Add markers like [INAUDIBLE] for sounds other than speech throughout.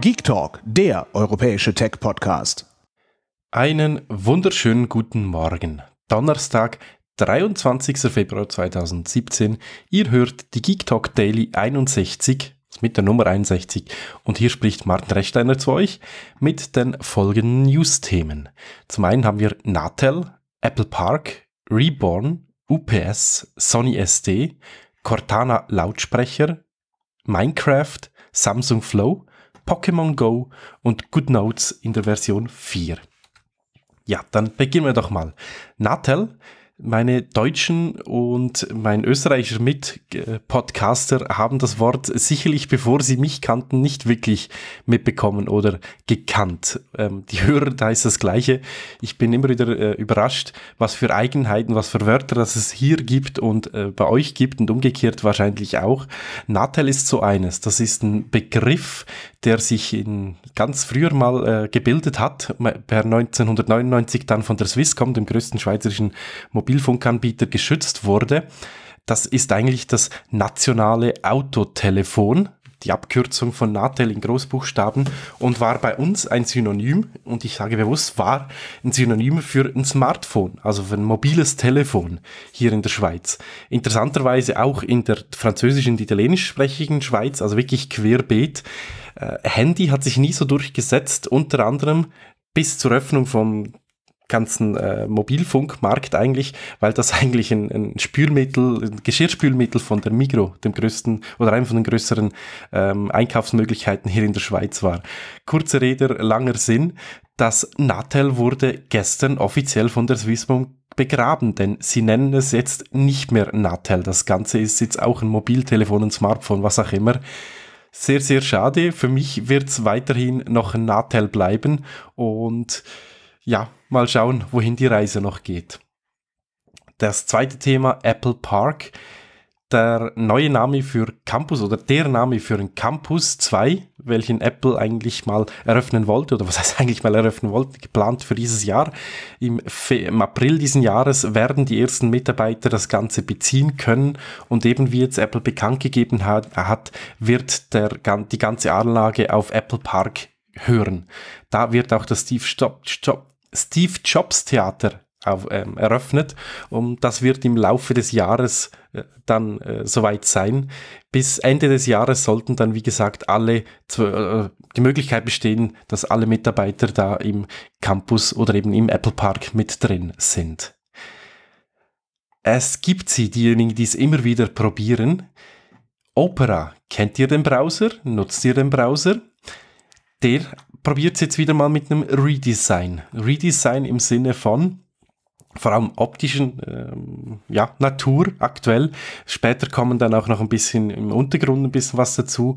Geek Talk, der europäische Tech-Podcast. Einen wunderschönen guten Morgen. Donnerstag, 23. Februar 2017. Ihr hört die Geek Talk Daily 61 mit der Nummer 61 und hier spricht Martin Rechsteiner zu euch mit den folgenden News-Themen. Zum einen haben wir Natel, Apple Park, Reborn, UPS, Sony SD, Cortana Lautsprecher, Minecraft, Samsung Flow, Pokémon Go und GoodNotes in der Version 4. Ja, dann beginnen wir doch mal. Natel meine deutschen und mein österreichischer Mitpodcaster äh, haben das Wort sicherlich, bevor sie mich kannten, nicht wirklich mitbekommen oder gekannt. Ähm, die Hörer, da ist das Gleiche. Ich bin immer wieder äh, überrascht, was für Eigenheiten, was für Wörter dass es hier gibt und äh, bei euch gibt und umgekehrt wahrscheinlich auch. Natel ist so eines. Das ist ein Begriff, der sich in ganz früher mal äh, gebildet hat, per 1999 dann von der Swisscom, dem größten schweizerischen Mobilfunkanbieter, geschützt wurde. Das ist eigentlich das nationale Autotelefon die Abkürzung von Natel in Großbuchstaben und war bei uns ein Synonym, und ich sage bewusst war, ein Synonym für ein Smartphone, also für ein mobiles Telefon hier in der Schweiz. Interessanterweise auch in der französisch- und italienisch Schweiz, also wirklich querbeet. Äh, Handy hat sich nie so durchgesetzt, unter anderem bis zur Öffnung vom ganzen äh, Mobilfunkmarkt eigentlich, weil das [LAUGHS] eigentlich ein, ein Spülmittel, ein Geschirrspülmittel von der Migro, dem größten oder einem von den größeren ähm, Einkaufsmöglichkeiten hier in der Schweiz war. Kurze Rede, langer Sinn. Das Natel wurde gestern offiziell von der Swisscom begraben, denn sie nennen es jetzt nicht mehr Natel. Das Ganze ist jetzt auch ein Mobiltelefon, ein Smartphone, was auch immer sehr, sehr schade. Für mich wird es weiterhin noch ein Natel bleiben und ja, mal schauen, wohin die Reise noch geht. Das zweite Thema, Apple Park. Der neue Name für Campus oder der Name für den Campus 2, welchen Apple eigentlich mal eröffnen wollte, oder was [LAUGHS] heißt eigentlich mal eröffnen wollte, geplant für dieses Jahr. Im, im April diesen Jahres werden die ersten Mitarbeiter das Ganze beziehen können und eben wie jetzt Apple bekannt gegeben hat, hat wird der, die ganze Anlage auf Apple Park hören. Da wird auch das Steve Jobs, Jobs, Steve Jobs Theater auf, ähm, eröffnet und das wird im Laufe des Jahres äh, dann äh, soweit sein. Bis Ende des Jahres sollten dann, wie gesagt, alle äh, die Möglichkeit bestehen, dass alle Mitarbeiter da im Campus oder eben im Apple Park mit drin sind. Es gibt sie, diejenigen, die es immer wieder probieren. Opera, kennt ihr den Browser? Nutzt ihr den Browser? der probiert es jetzt wieder mal mit einem Redesign. Redesign im Sinne von vor allem optischen ähm, ja, Natur aktuell. Später kommen dann auch noch ein bisschen im Untergrund ein bisschen was dazu.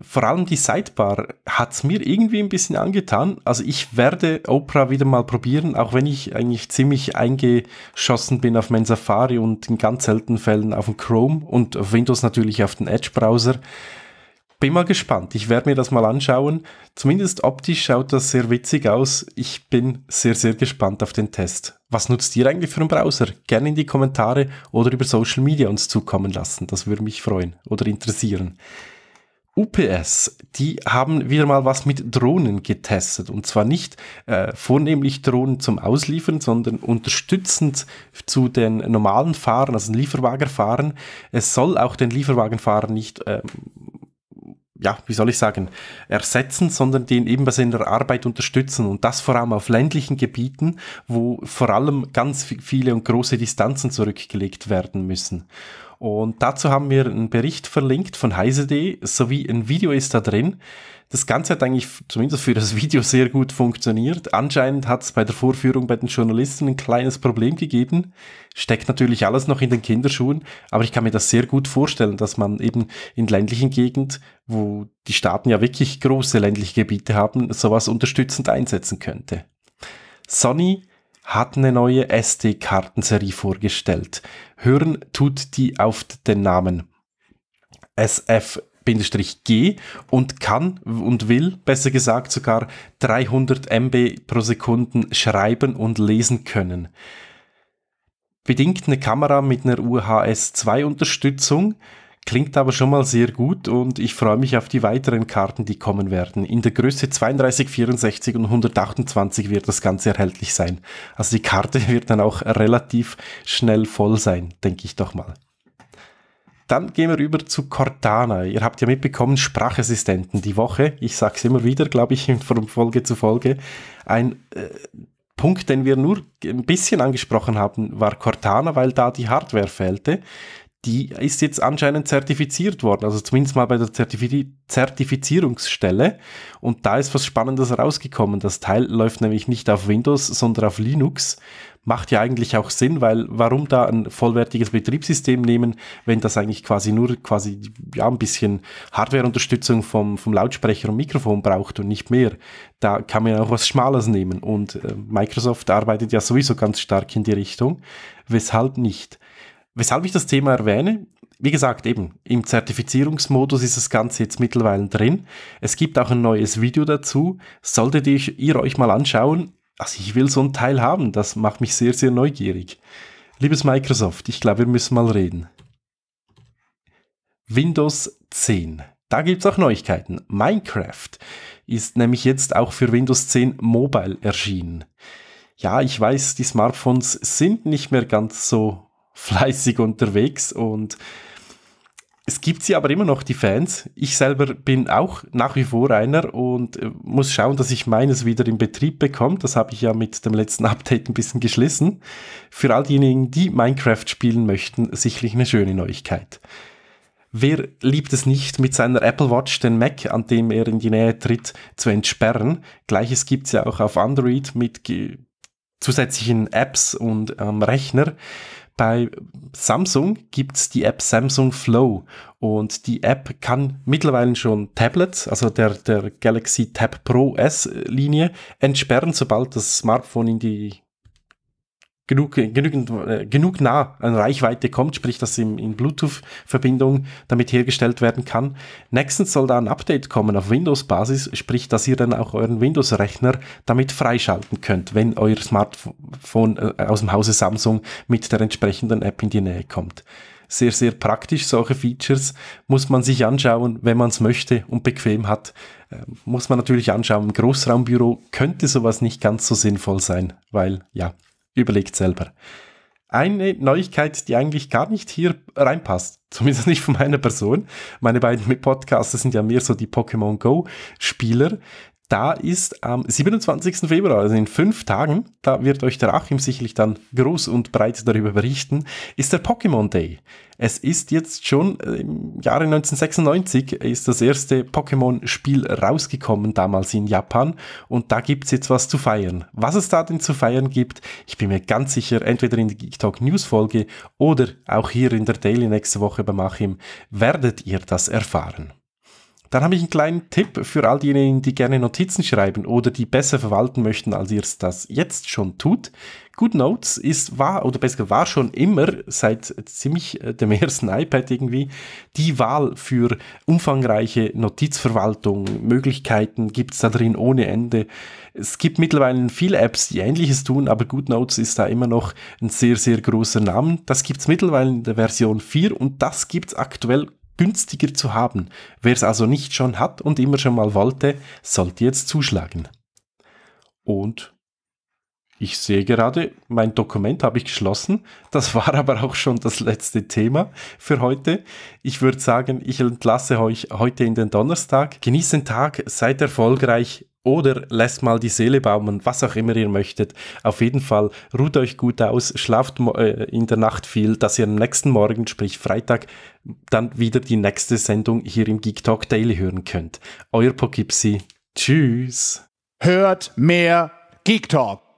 Vor allem die Sidebar hat es mir irgendwie ein bisschen angetan. Also ich werde Oprah wieder mal probieren, auch wenn ich eigentlich ziemlich eingeschossen bin auf mein Safari und in ganz seltenen Fällen auf den Chrome und auf Windows natürlich auf den Edge-Browser bin mal gespannt. Ich werde mir das mal anschauen. Zumindest optisch schaut das sehr witzig aus. Ich bin sehr, sehr gespannt auf den Test. Was nutzt ihr eigentlich für einen Browser? Gerne in die Kommentare oder über Social Media uns zukommen lassen. Das würde mich freuen oder interessieren. UPS, die haben wieder mal was mit Drohnen getestet. Und zwar nicht äh, vornehmlich Drohnen zum Ausliefern, sondern unterstützend zu den normalen Fahrern, also den Lieferwagenfahrern. Es soll auch den Lieferwagenfahrern nicht ähm, ja, wie soll ich sagen, ersetzen, sondern den eben ebenfalls in der Arbeit unterstützen. Und das vor allem auf ländlichen Gebieten, wo vor allem ganz viele und große Distanzen zurückgelegt werden müssen. Und dazu haben wir einen Bericht verlinkt von heise.de, sowie ein Video ist da drin. Das Ganze hat eigentlich zumindest für das Video sehr gut funktioniert. Anscheinend hat es bei der Vorführung bei den Journalisten ein kleines Problem gegeben. Steckt natürlich alles noch in den Kinderschuhen, aber ich kann mir das sehr gut vorstellen, dass man eben in ländlichen Gegend, wo die Staaten ja wirklich große ländliche Gebiete haben, sowas unterstützend einsetzen könnte. Sonny hat eine neue SD-Kartenserie vorgestellt. Hören tut die auf den Namen SF-G und kann und will, besser gesagt, sogar 300 MB pro Sekunde schreiben und lesen können. Bedingt eine Kamera mit einer UHS-2-Unterstützung Klingt aber schon mal sehr gut und ich freue mich auf die weiteren Karten, die kommen werden. In der Größe 32, 64 und 128 wird das Ganze erhältlich sein. Also die Karte [LAUGHS] wird dann auch relativ schnell voll sein, denke ich doch mal. Dann gehen wir über zu Cortana. Ihr habt ja mitbekommen, Sprachassistenten die Woche. Ich sage es immer wieder, glaube ich, [LAUGHS] von Folge zu Folge. Ein äh, Punkt, den wir nur ein bisschen angesprochen haben, war Cortana, weil da die Hardware fehlte die ist jetzt anscheinend zertifiziert worden, also zumindest mal bei der Zertifiz Zertifizierungsstelle. Und da ist was Spannendes rausgekommen. Das Teil läuft nämlich nicht auf Windows, sondern auf Linux. Macht ja eigentlich auch Sinn, weil warum da ein vollwertiges Betriebssystem nehmen, wenn das eigentlich quasi nur quasi ja, ein bisschen Hardwareunterstützung vom, vom Lautsprecher und Mikrofon braucht und nicht mehr. Da kann man ja auch was Schmales nehmen. Und äh, Microsoft arbeitet ja sowieso ganz stark in die Richtung. Weshalb nicht? Weshalb ich das Thema erwähne? Wie gesagt, eben im Zertifizierungsmodus ist das Ganze jetzt mittlerweile drin. Es gibt auch ein neues Video dazu. Solltet ihr, euch mal anschauen, also ich will so ein Teil haben, das macht mich sehr, sehr neugierig. Liebes Microsoft, ich glaube, wir müssen mal reden. Windows 10. Da gibt es auch Neuigkeiten. Minecraft ist nämlich jetzt auch für Windows 10 Mobile erschienen. Ja, ich weiß, die Smartphones sind nicht mehr ganz so fleißig unterwegs und es gibt sie aber immer noch, die Fans. Ich selber bin auch nach wie vor einer und äh, muss schauen, dass ich meines wieder in Betrieb bekomme. Das habe ich ja mit dem letzten [LAUGHS] Update ein bisschen geschlissen. Für all diejenigen, die Minecraft spielen möchten, sicherlich eine schöne Neuigkeit. Wer liebt es nicht, mit seiner Apple Watch den Mac, an dem er in die Nähe tritt, zu entsperren? Gleiches gibt es ja auch auf Android mit zusätzlichen Apps und ähm, Rechner. Bei Samsung gibt es die App Samsung Flow und die App kann mittlerweile schon Tablets, also der, der Galaxy Tab Pro S äh, Linie, entsperren, sobald das Smartphone in die genug, genügend, äh, genug nah an Reichweite kommt, sprich, dass in, in Bluetooth-Verbindung damit hergestellt werden kann. Nächstens soll da ein Update kommen auf Windows-Basis, sprich, dass ihr dann auch euren Windows-Rechner damit freischalten könnt, wenn euer Smartphone äh, aus dem Hause Samsung mit der entsprechenden App in die Nähe kommt. Sehr, sehr praktisch, solche Features muss man sich anschauen, wenn man es möchte und bequem hat. Ähm, muss man natürlich anschauen, im Großraumbüro könnte sowas nicht ganz so sinnvoll sein, weil ja, Überlegt selber. Eine Neuigkeit, die eigentlich gar nicht hier reinpasst, [LAUGHS] zumindest nicht von meiner Person. Meine beiden Podcasts sind ja mehr so die Pokémon Go Spieler, da ist am 27. Februar, also in fünf Tagen, da wird euch der Achim sicherlich dann groß und breit darüber berichten, ist der Pokémon Day. Es ist jetzt schon äh, im Jahre 1996 ist das erste Pokémon-Spiel rausgekommen, damals in Japan. Und da gibt es jetzt was zu feiern. Was es da denn zu feiern gibt, ich bin mir ganz sicher, entweder in der Geek Talk News Folge oder auch hier in der Daily nächste Woche beim Achim, werdet ihr das erfahren. Dann habe ich einen kleinen Tipp für all diejenigen, die gerne Notizen schreiben oder die besser verwalten möchten, als ihr es das jetzt schon tut. GoodNotes ist war oder besser war schon immer seit ziemlich äh, dem ersten iPad irgendwie die Wahl für umfangreiche Notizverwaltung. Möglichkeiten gibt es da drin ohne Ende. Es gibt mittlerweile viele Apps, die ähnliches tun, aber GoodNotes ist da immer noch ein sehr, sehr großer Name. Das gibt es mittlerweile in der Version 4 und das gibt es aktuell günstiger zu haben. Wer es also nicht schon hat und immer schon mal wollte, sollte jetzt zuschlagen. Und ich sehe gerade, mein Dokument habe ich geschlossen. Das [LAUGHS] war aber auch schon das letzte Thema für heute. Ich würde sagen, ich entlasse euch heute in den Donnerstag. Genießt den Tag, seid erfolgreich, oder lässt mal die Seele baumen, was auch immer ihr möchtet. Auf jeden Fall ruht euch gut aus, schlaft äh, in der Nacht viel, dass ihr am nächsten Morgen, sprich Freitag, dann wieder die nächste Sendung hier im Geek Talk Daily hören könnt. Euer Pogipsi. Tschüss. Hört mehr Geek Talk.